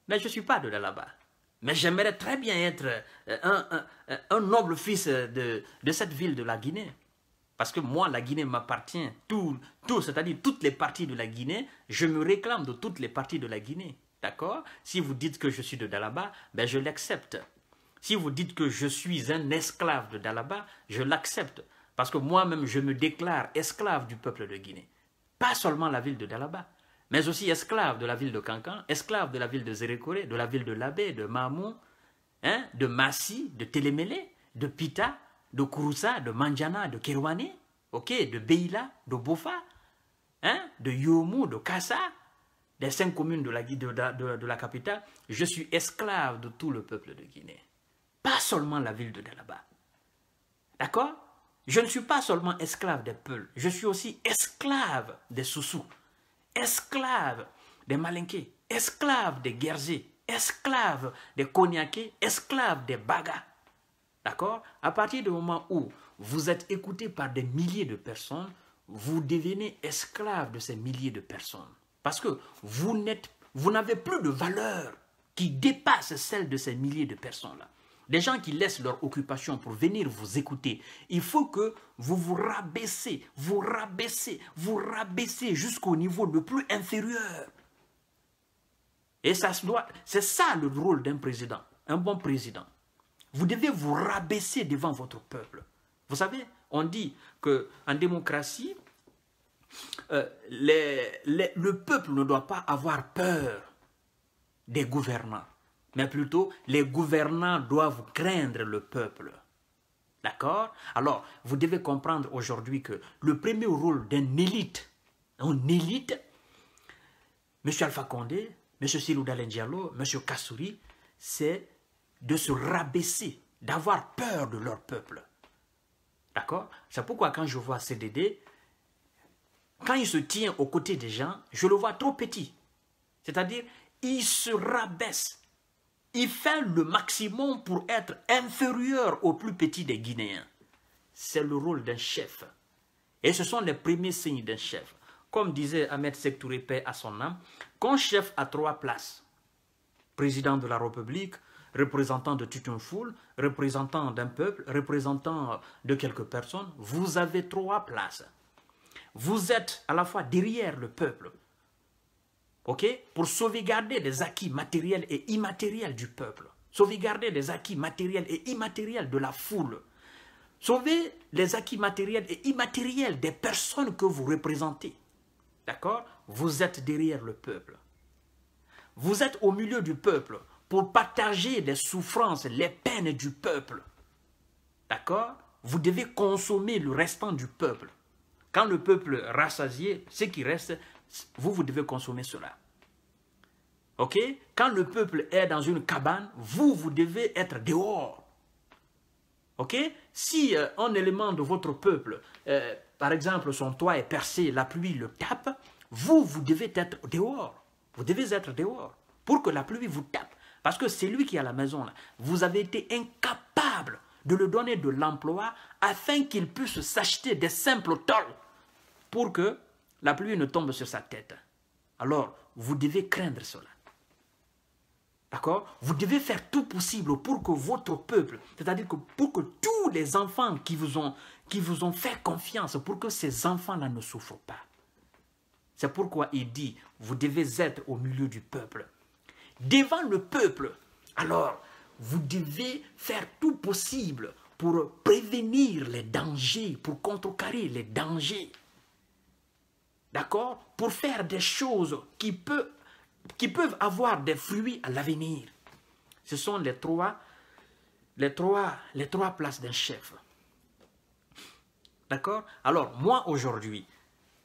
Mais je ne suis pas de Dalaba. Mais j'aimerais très bien être euh, un, noble fils de, de, cette ville de la Guinée. Parce que moi, la Guinée m'appartient. Tout, tout c'est-à-dire toutes les parties de la Guinée, je me réclame de toutes les parties de la Guinée. D'accord Si vous dites que je suis de Dalaba, ben je l'accepte. Si vous dites que je suis un esclave de Dalaba, je l'accepte. Parce que moi-même, je me déclare esclave du peuple de Guinée pas seulement la ville de Dalaba, mais aussi esclave de la ville de Cancan, esclave de la ville de Zérékoré, de la ville de Labé, de Mamou, hein, de Massi, de Télémélé, de Pita, de Kouroussa, de Manjana, de Kérouané, de Beila, de Bofa, hein, de Yomou, de Kassa, des cinq communes de la, de la capitale, je suis esclave de tout le peuple de Guinée. Pas seulement la ville de Dalaba. D'accord je ne suis pas seulement esclave des Peuls, je suis aussi esclave des Soussous, esclave des Malinqués, esclave des Guerzés, esclave des Cognacés, esclave des Bagas. D'accord À partir du moment où vous êtes écouté par des milliers de personnes, vous devenez esclave de ces milliers de personnes. Parce que vous n'avez plus de valeur qui dépasse celle de ces milliers de personnes-là des gens qui laissent leur occupation pour venir vous écouter, il faut que vous vous rabaissez, vous rabaissez, vous rabaissez jusqu'au niveau le plus inférieur. Et ça doit, c'est ça le rôle d'un président, un bon président. Vous devez vous rabaisser devant votre peuple. Vous savez, on dit que démocratie, euh, le peuple ne doit pas avoir peur des gouvernants mais plutôt les gouvernants doivent craindre le peuple. D'accord Alors, vous devez comprendre aujourd'hui que le premier rôle d'un élite, un élite, M. Alpha Condé, M. Silou M. Kassouri, c'est de se rabaisser, d'avoir peur de leur peuple. D'accord C'est pourquoi quand je vois CDD, quand il se tient aux côtés des gens, je le vois trop petit. C'est-à-dire, il se rabaisse il fait le maximum pour être inférieur au plus petit des Guinéens. C'est le rôle d'un chef. Et ce sont les premiers signes d'un chef. Comme disait Ahmed Sektouré à son âme, qu'un chef a trois places, président de la République, représentant de toute une foule, représentant d'un peuple, représentant de quelques personnes, vous avez trois places. Vous êtes à la fois derrière le peuple, ok, pour sauvegarder les acquis matériels et immatériels du peuple, sauvegarder les acquis matériels et immatériels de la foule, sauver les acquis matériels et immatériels des personnes que vous représentez. D'accord Vous êtes derrière le peuple. Vous êtes au milieu du peuple pour partager les souffrances, les peines du peuple. D'accord Vous devez consommer le restant du peuple. Quand le peuple rassasié, ce qui reste, vous, vous devez consommer cela. Ok Quand le peuple est dans une cabane, vous, vous devez être dehors. Ok Si euh, un élément de votre peuple, euh, par exemple, son toit est percé, la pluie le tape, vous, vous devez être dehors. Vous devez être dehors pour que la pluie vous tape. Parce que c'est lui qui a la maison là. Vous avez été incapable de lui donner de l'emploi afin qu'il puisse s'acheter des simples tolls pour que la pluie ne tombe sur sa tête. Alors, vous devez craindre cela. D'accord Vous devez faire tout possible pour que votre peuple, c'est-à-dire que pour que tous les enfants qui vous ont, qui vous ont fait confiance, pour que ces enfants-là ne souffrent pas. C'est pourquoi il dit, vous devez être au milieu du peuple. Devant le peuple, alors, vous devez faire tout possible pour prévenir les dangers, pour contrecarrer les dangers d'accord, pour faire des choses qui peuvent, qui peuvent avoir des fruits à l'avenir. Ce sont les trois, les trois, les trois places d'un chef. D'accord Alors, moi aujourd'hui,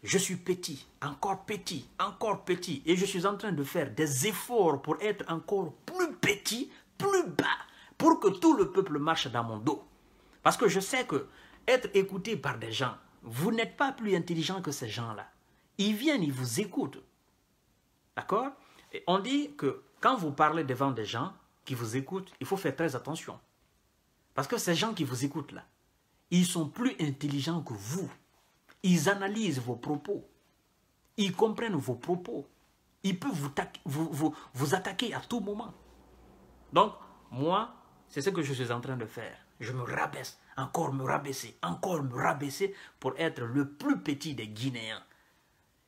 je suis petit, encore petit, encore petit, et je suis en train de faire des efforts pour être encore plus petit, plus bas, pour que tout le peuple marche dans mon dos. Parce que je sais que être écouté par des gens, vous n'êtes pas plus intelligent que ces gens-là. Ils viennent, ils vous écoutent. D'accord On dit que quand vous parlez devant des gens qui vous écoutent, il faut faire très attention. Parce que ces gens qui vous écoutent là, ils sont plus intelligents que vous. Ils analysent vos propos. Ils comprennent vos propos. Ils peuvent vous, vous attaquer à tout moment. Donc, moi, c'est ce que je suis en train de faire. Je me rabaisse, encore me rabaisser, encore me rabaisser pour être le plus petit des Guinéens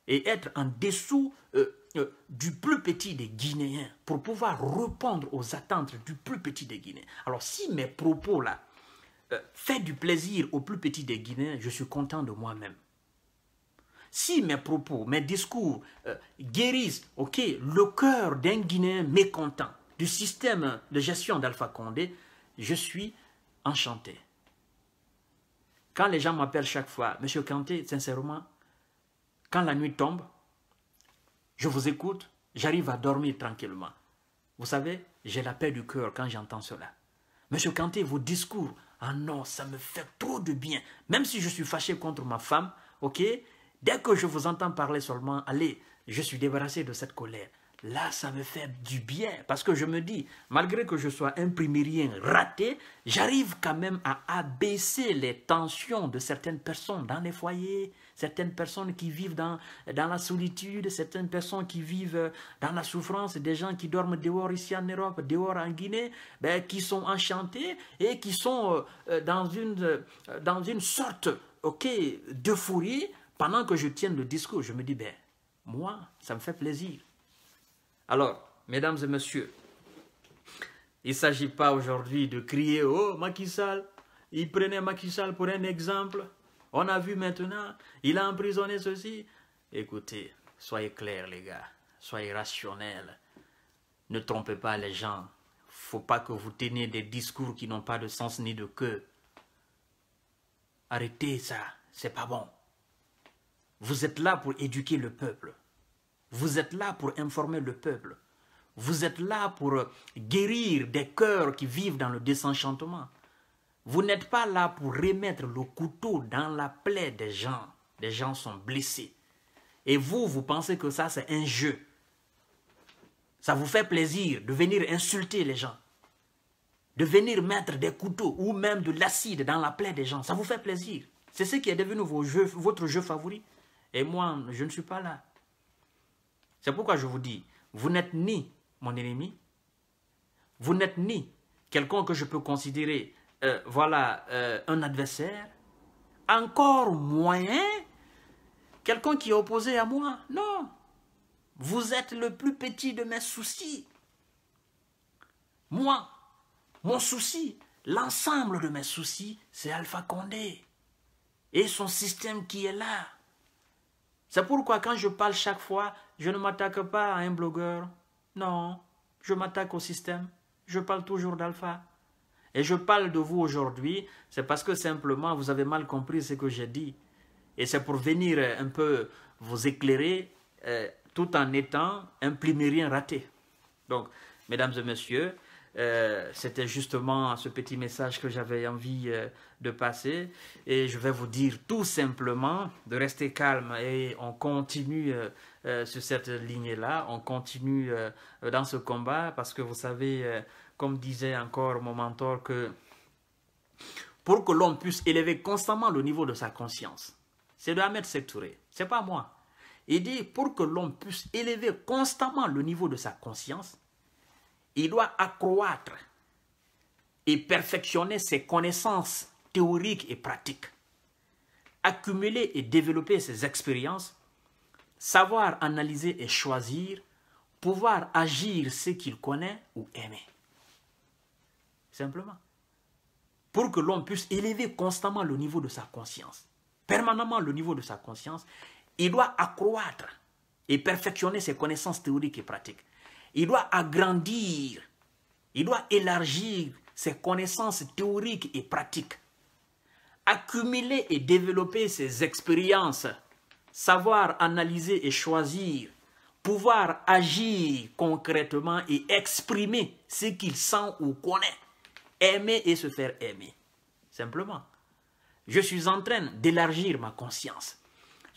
et être en dessous euh, euh, du plus petit des Guinéens pour pouvoir répondre aux attentes du plus petit des Guinéens. Alors si mes propos là euh, fait du plaisir au plus petit des Guinéens, je suis content de moi-même. Si mes propos, mes discours euh, guérissent ok, le cœur d'un Guinéen mécontent du système de gestion d'Alpha Condé, je suis enchanté. Quand les gens m'appellent chaque fois, Monsieur Kanté, sincèrement, quand la nuit tombe, je vous écoute, j'arrive à dormir tranquillement. Vous savez, j'ai la paix du cœur quand j'entends cela. Monsieur Kanté, vos discours, ah non, ça me fait trop de bien. Même si je suis fâché contre ma femme, ok, dès que je vous entends parler seulement, allez, je suis débarrassé de cette colère. Là, ça me fait du bien parce que je me dis, malgré que je sois un raté, j'arrive quand même à abaisser les tensions de certaines personnes dans les foyers, certaines personnes qui vivent dans, la solitude, certaines personnes qui vivent euh, dans la souffrance, des gens qui dorment dehors ici en Europe, dehors en Guinée, ben, qui sont enchantés et qui sont euh, euh, dans, une, dans une sorte ok, d'euphorie pendant que je tiens le discours. Je me dis, ben, moi, ça me fait plaisir. Alors, mesdames et messieurs, il ne s'agit pas aujourd'hui de crier « Oh, Macky Sall !» Il prenait Macky Sall pour un exemple. On a vu maintenant, il a emprisonné ceci. Écoutez, soyez clairs les gars, soyez rationnels. Ne trompez pas les gens. Faut pas que vous teniez des discours qui n'ont pas de sens ni de queue. Arrêtez ça, c'est pas bon. Vous êtes là pour éduquer le peuple. Vous êtes là pour informer le peuple. Vous êtes là pour euh, guérir des cœurs qui vivent dans le désenchantement. Vous n'êtes pas là pour remettre le couteau dans la plaie des gens. Des gens sont blessés. Et vous, vous pensez que ça, c'est un jeu. Ça vous fait plaisir de venir insulter les gens. De venir mettre des couteaux ou même de l'acide dans la plaie des gens. Ça vous fait plaisir. C'est ce qui est devenu votre jeu favori. Et moi, je ne suis pas là. C'est pourquoi je vous dis, vous n'êtes ni mon ennemi, vous n'êtes ni quelqu'un que je peux considérer euh, voilà, euh, un adversaire, encore moyen, quelqu'un qui est opposé à moi. Non, vous êtes le plus petit de mes soucis. Moi, mon souci, l'ensemble de mes soucis, c'est Alpha Condé et son système qui est là. C'est pourquoi quand je parle chaque fois, je ne m'attaque pas à un blogueur. Non, je m'attaque au système. Je parle toujours d'Alpha. Et je parle de vous aujourd'hui, c'est parce que simplement vous avez mal compris ce que j'ai dit. Et c'est pour venir euh, un peu vous éclairer euh, tout en étant un primérien raté. Donc, mesdames et messieurs, euh, c'était justement ce petit message que j'avais envie de passer. Et je vais vous dire tout simplement de rester calme et on continue sur cette lignée-là, on continue dans ce combat parce que vous savez, comme disait encore mon mentor, que pour que l'homme puisse élever constamment le niveau de sa conscience, c'est de Ahmed Sektouré, c'est pas moi. Il dit, pour que l'homme puisse élever constamment le niveau de sa conscience, il doit accroître et perfectionner ses connaissances théoriques et pratiques, accumuler et développer ses expériences, savoir analyser et choisir, pouvoir agir ce qu'il connaît ou aimer simplement. Pour que l'homme puisse élever constamment le niveau de sa conscience, permanemment le niveau de sa conscience, il doit accroître et perfectionner ses connaissances théoriques et pratiques. Il doit agrandir, il doit élargir ses connaissances théoriques et pratiques, accumuler et développer ses expériences, savoir analyser et choisir, pouvoir agir concrètement et exprimer ce qu'il sent ou connaît aimer et se faire aimer. Simplement. Je suis en train d'élargir ma conscience.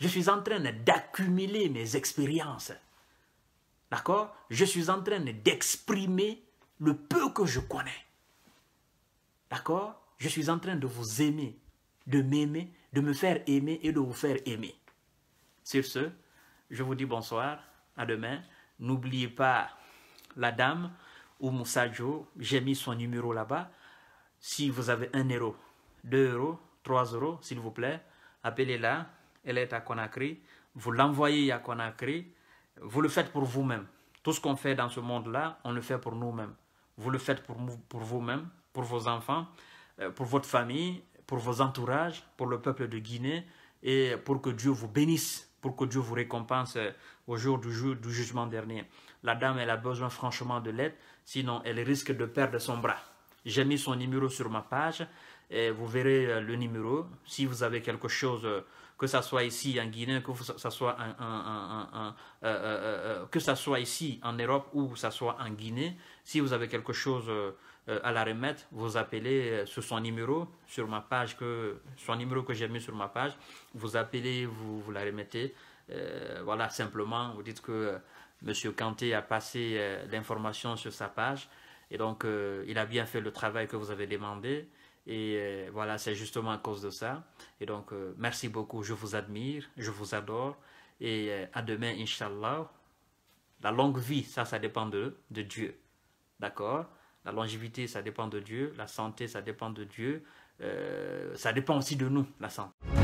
Je suis en train d'accumuler mes expériences. D'accord Je suis en train d'exprimer le peu que je connais. D'accord Je suis en train de vous aimer, de m'aimer, de me faire aimer et de vous faire aimer. Sur ce, je vous dis bonsoir, à demain. N'oubliez pas la dame ou Moussadjo, j'ai mis son numéro là-bas. Si vous avez un euro, deux euros, trois euros, s'il vous plaît, appelez-la. Elle est à Conakry. Vous l'envoyez à Conakry. Vous le faites pour vous-même. Tout ce qu'on fait dans ce monde-là, on le fait pour nous-mêmes. Vous le faites pour, vous-même, pour vos enfants, euh, pour votre famille, pour vos entourages, pour le peuple de Guinée et pour que Dieu vous bénisse, pour que Dieu vous récompense euh, au jour du, jour du jugement dernier. La dame, elle a besoin franchement de l'aide sinon elle risque de perdre son bras. J'ai mis son numéro sur ma page, et vous verrez euh, le numéro. Si vous avez quelque chose, euh, que ce soit ici en Guinée, que ça soit, que ça soit ici en Europe ou que ce soit en Guinée, si vous avez quelque chose euh, à la remettre, vous appelez sur son numéro, sur ma page, que, son numéro que j'ai mis sur ma page, vous appelez, vous, vous la remettez. voilà, simplement, vous dites que Monsieur Kanté a passé euh, l'information sur sa page. Et donc, euh, il a bien fait le travail que vous avez demandé. Et euh, voilà, c'est justement à cause de ça. Et donc, merci beaucoup. Je vous admire. Je vous adore. Et à demain, Inshallah La longue vie, ça, ça dépend de, de Dieu. D'accord La longévité, ça dépend de Dieu. La santé, ça dépend de Dieu. ça dépend aussi de nous, la santé.